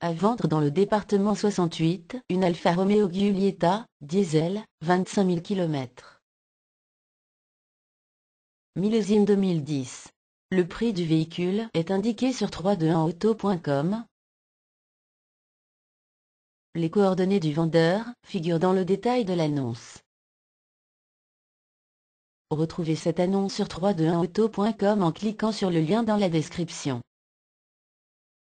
À vendre dans le département 68, une Alfa Romeo Giulietta, diesel, 25 000 km. Millésime 2010. Le prix du véhicule est indiqué sur 321auto.com. Les coordonnées du vendeur figurent dans le détail de l'annonce. Retrouvez cette annonce sur 321auto.com en cliquant sur le lien dans la description.